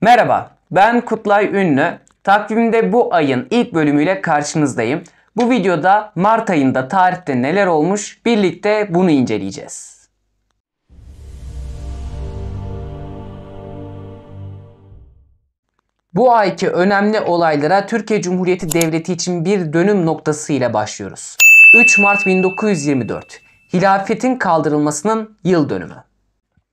Merhaba, ben Kutlay Ünlü. Takvimde bu ayın ilk bölümüyle karşınızdayım. Bu videoda Mart ayında tarihte neler olmuş birlikte bunu inceleyeceğiz. Bu ayki önemli olaylara Türkiye Cumhuriyeti Devleti için bir dönüm noktası ile başlıyoruz. 3 Mart 1924 Hilafetin kaldırılmasının yıl dönümü.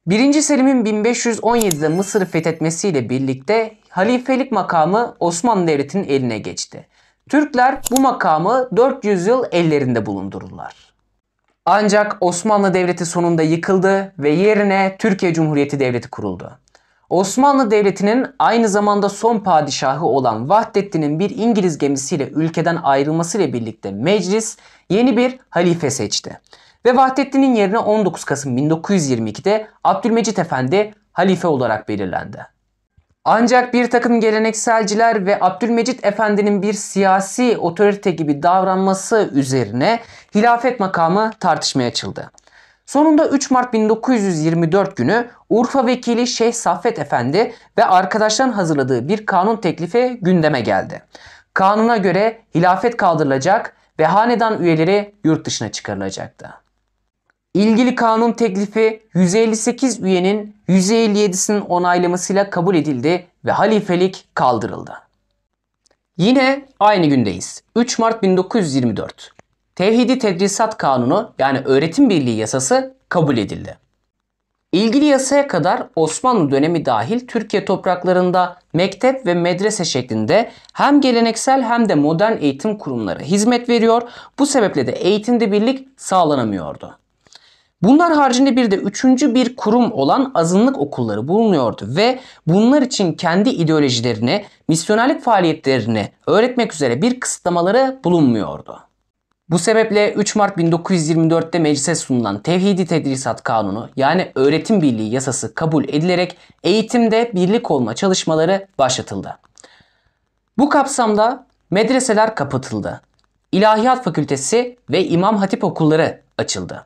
1. Selim'in 1517'de Mısır'ı fethetmesiyle birlikte halifelik makamı Osmanlı Devleti'nin eline geçti. Türkler bu makamı 400 yıl ellerinde bulundururlar. Ancak Osmanlı Devleti sonunda yıkıldı ve yerine Türkiye Cumhuriyeti Devleti kuruldu. Osmanlı Devleti'nin aynı zamanda son padişahı olan Vahdettin'in bir İngiliz gemisiyle ülkeden ayrılmasıyla birlikte meclis yeni bir halife seçti. Ve Vahdettin'in yerine 19 Kasım 1922'de Abdülmecit Efendi halife olarak belirlendi. Ancak bir takım gelenekselciler ve Abdülmecit Efendi'nin bir siyasi otorite gibi davranması üzerine hilafet makamı tartışmaya açıldı. Sonunda 3 Mart 1924 günü Urfa Vekili Şeyh Saffet Efendi ve arkadaşların hazırladığı bir kanun teklifi gündeme geldi. Kanuna göre hilafet kaldırılacak ve hanedan üyeleri yurt dışına çıkarılacaktı. İlgili kanun teklifi 158 üyenin 157'sinin onaylamasıyla kabul edildi ve halifelik kaldırıldı. Yine aynı gündeyiz. 3 Mart 1924. Tevhidi Tedrisat Kanunu yani Öğretim Birliği Yasası kabul edildi. İlgili yasaya kadar Osmanlı dönemi dahil Türkiye topraklarında mektep ve medrese şeklinde hem geleneksel hem de modern eğitim kurumları hizmet veriyor. Bu sebeple de eğitimde birlik sağlanamıyordu. Bunlar haricinde bir de üçüncü bir kurum olan azınlık okulları bulunuyordu ve bunlar için kendi ideolojilerini, misyonerlik faaliyetlerini öğretmek üzere bir kısıtlamaları bulunmuyordu. Bu sebeple 3 Mart 1924'te meclise sunulan Tevhidi Tedrisat Kanunu yani Öğretim Birliği yasası kabul edilerek eğitimde birlik olma çalışmaları başlatıldı. Bu kapsamda medreseler kapatıldı. İlahiyat Fakültesi ve İmam Hatip okulları açıldı.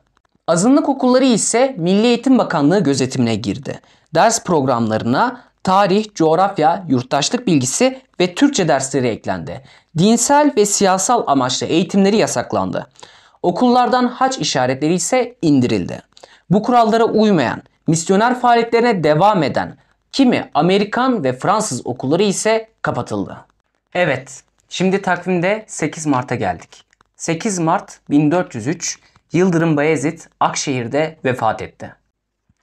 Azınlık okulları ise Milli Eğitim Bakanlığı gözetimine girdi. Ders programlarına tarih, coğrafya, yurttaşlık bilgisi ve Türkçe dersleri eklendi. Dinsel ve siyasal amaçlı eğitimleri yasaklandı. Okullardan haç işaretleri ise indirildi. Bu kurallara uymayan, misyoner faaliyetlerine devam eden kimi Amerikan ve Fransız okulları ise kapatıldı. Evet, şimdi takvimde 8 Mart'a geldik. 8 Mart 1403 Yıldırım Bayezid Akşehir'de vefat etti.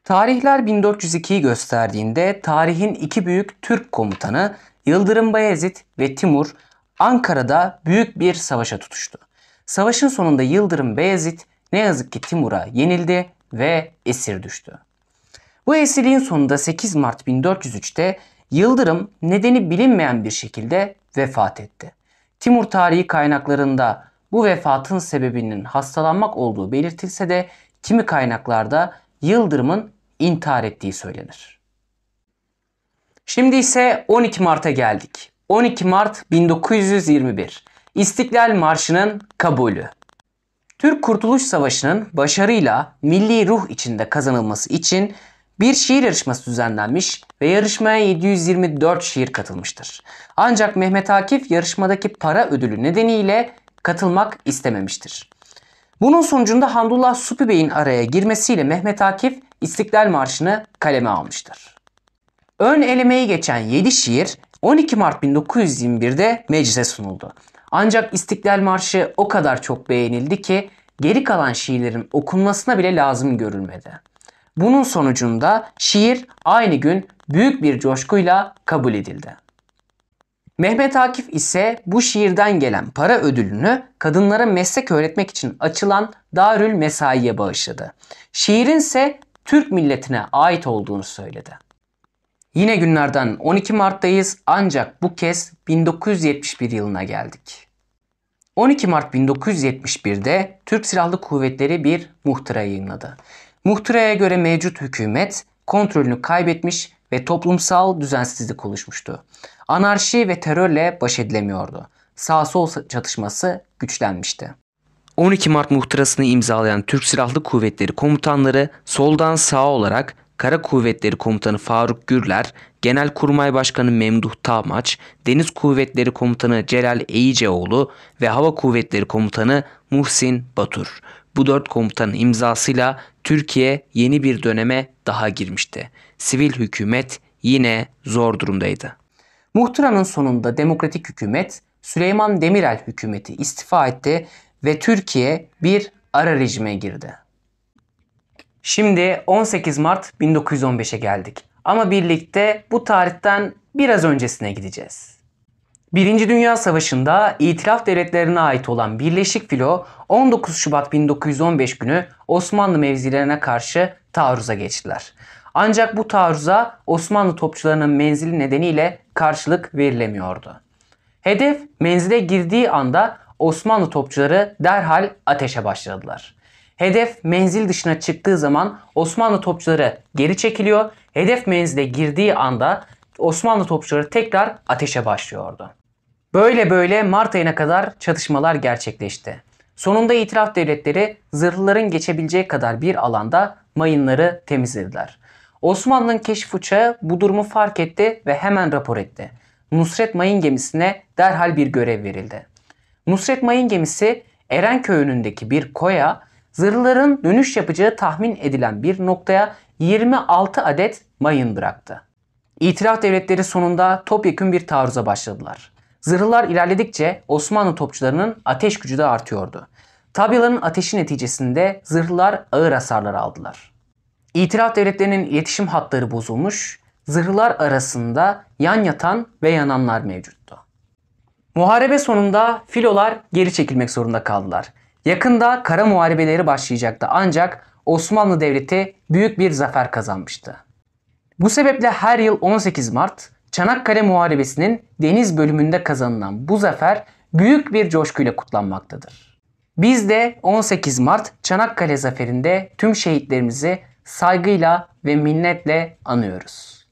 Tarihler 1402'yi gösterdiğinde tarihin iki büyük Türk komutanı Yıldırım Bayezid ve Timur Ankara'da büyük bir savaşa tutuştu. Savaşın sonunda Yıldırım Beyazıt ne yazık ki Timur'a yenildi ve esir düştü. Bu esirliğin sonunda 8 Mart 1403'te Yıldırım nedeni bilinmeyen bir şekilde vefat etti. Timur tarihi kaynaklarında bu vefatın sebebinin hastalanmak olduğu belirtilse de kimi kaynaklarda Yıldırım'ın intihar ettiği söylenir. Şimdi ise 12 Mart'a geldik. 12 Mart 1921 İstiklal Marşı'nın kabulü. Türk Kurtuluş Savaşı'nın başarıyla milli ruh içinde kazanılması için bir şiir yarışması düzenlenmiş ve yarışmaya 724 şiir katılmıştır. Ancak Mehmet Akif yarışmadaki para ödülü nedeniyle katılmak istememiştir. Bunun sonucunda Handullah Supi Bey'in araya girmesiyle Mehmet Akif İstiklal Marşı'nı kaleme almıştır. Ön elemeyi geçen 7 şiir 12 Mart 1921'de meclise sunuldu. Ancak İstiklal Marşı o kadar çok beğenildi ki geri kalan şiirlerin okunmasına bile lazım görülmedi. Bunun sonucunda şiir aynı gün büyük bir coşkuyla kabul edildi. Mehmet Akif ise bu şiirden gelen para ödülünü kadınlara meslek öğretmek için açılan Darül Mesai'ye bağışladı. Şiirin ise Türk milletine ait olduğunu söyledi. Yine günlerden 12 Mart'tayız ancak bu kez 1971 yılına geldik. 12 Mart 1971'de Türk Silahlı Kuvvetleri bir muhtıra yayınladı. Muhtıraya göre mevcut hükümet kontrolünü kaybetmiş ve toplumsal düzensizlik oluşmuştu. Anarşi ve terörle baş edilemiyordu. Sağ-sol çatışması güçlenmişti. 12 Mart muhtırasını imzalayan Türk Silahlı Kuvvetleri komutanları soldan sağa olarak Kara Kuvvetleri Komutanı Faruk Gürler, Genelkurmay Başkanı Memduh Tamaç, Deniz Kuvvetleri Komutanı Celal Eyiceoğlu ve Hava Kuvvetleri Komutanı Muhsin Batur bu dört komutanın imzasıyla Türkiye yeni bir döneme daha girmişti. Sivil hükümet yine zor durumdaydı. Muhtıranın sonunda demokratik hükümet Süleyman Demirel hükümeti istifa etti ve Türkiye bir ara rejime girdi. Şimdi 18 Mart 1915'e geldik. Ama birlikte bu tarihten biraz öncesine gideceğiz. Birinci Dünya Savaşı'nda itiraf devletlerine ait olan Birleşik Filo 19 Şubat 1915 günü Osmanlı mevzilerine karşı taarruza geçtiler. Ancak bu taarruza Osmanlı topçularının menzili nedeniyle karşılık verilemiyordu. Hedef menzile girdiği anda Osmanlı topçuları derhal ateşe başladılar. Hedef menzil dışına çıktığı zaman Osmanlı topçuları geri çekiliyor. Hedef menzile girdiği anda Osmanlı topçuları tekrar ateşe başlıyordu. Böyle böyle Mart ayına kadar çatışmalar gerçekleşti. Sonunda itiraf devletleri zırhlıların geçebileceği kadar bir alanda mayınları temizlediler. Osmanlı'nın keşif uçağı bu durumu fark etti ve hemen rapor etti. Nusret Mayın gemisine derhal bir görev verildi. Nusret Mayın gemisi Erenköy önündeki bir koya zırhların dönüş yapacağı tahmin edilen bir noktaya 26 adet mayın bıraktı. İtiraf devletleri sonunda topyekün bir taarruza başladılar. Zırhlar ilerledikçe Osmanlı topçularının ateş gücü de artıyordu. Tabyaların ateşi neticesinde zırhlar ağır hasarlar aldılar. İtiraf devletlerinin iletişim hatları bozulmuş, zırhlar arasında yan yatan ve yananlar mevcuttu. Muharebe sonunda filolar geri çekilmek zorunda kaldılar. Yakında kara muharebeleri başlayacaktı ancak Osmanlı Devleti büyük bir zafer kazanmıştı. Bu sebeple her yıl 18 Mart Çanakkale Muharebesi'nin deniz bölümünde kazanılan bu zafer büyük bir coşkuyla kutlanmaktadır. Biz de 18 Mart Çanakkale Zaferi'nde tüm şehitlerimizi saygıyla ve minnetle anıyoruz.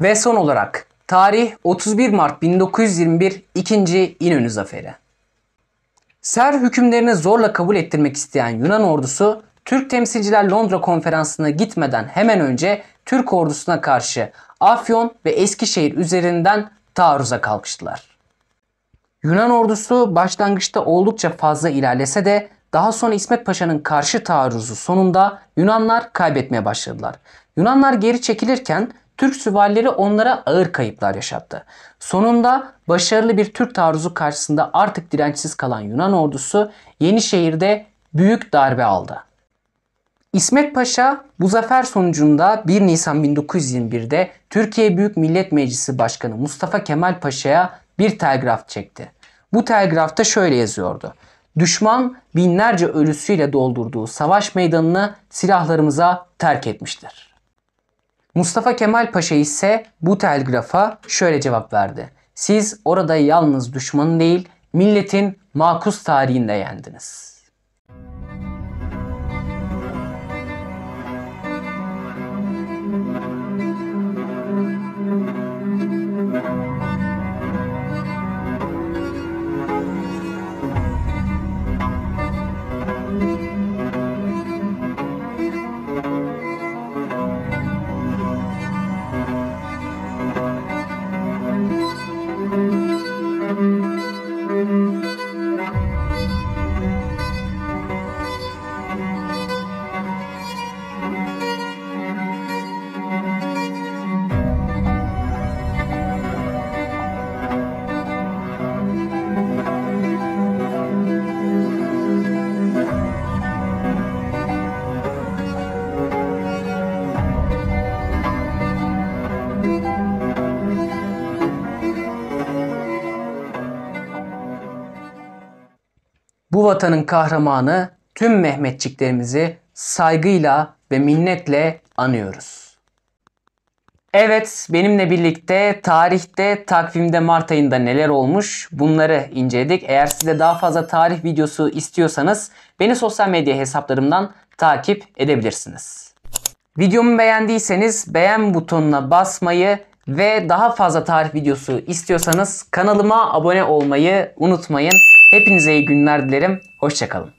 Ve son olarak tarih 31 Mart 1921 2. İnönü Zaferi. Ser hükümlerini zorla kabul ettirmek isteyen Yunan ordusu Türk temsilciler Londra konferansına gitmeden hemen önce Türk ordusuna karşı Afyon ve Eskişehir üzerinden taarruza kalkıştılar. Yunan ordusu başlangıçta oldukça fazla ilerlese de daha sonra İsmet Paşa'nın karşı taarruzu sonunda Yunanlar kaybetmeye başladılar. Yunanlar geri çekilirken Türk süvarileri onlara ağır kayıplar yaşattı. Sonunda başarılı bir Türk taarruzu karşısında artık dirençsiz kalan Yunan ordusu Yenişehir'de büyük darbe aldı. İsmet Paşa bu zafer sonucunda 1 Nisan 1921'de Türkiye Büyük Millet Meclisi Başkanı Mustafa Kemal Paşa'ya bir telgraf çekti. Bu telgrafta şöyle yazıyordu. Düşman binlerce ölüsüyle doldurduğu savaş meydanını silahlarımıza terk etmiştir. Mustafa Kemal Paşa ise bu telgrafa şöyle cevap verdi. Siz orada yalnız düşmanın değil milletin makus tarihinde yendiniz.'' vatanın kahramanı tüm Mehmetçiklerimizi saygıyla ve minnetle anıyoruz. Evet benimle birlikte tarihte takvimde Mart ayında neler olmuş bunları inceledik. Eğer size daha fazla tarih videosu istiyorsanız beni sosyal medya hesaplarımdan takip edebilirsiniz. Videomu beğendiyseniz beğen butonuna basmayı ve daha fazla tarih videosu istiyorsanız kanalıma abone olmayı unutmayın. Hepinize iyi günler dilerim. Hoşçakalın.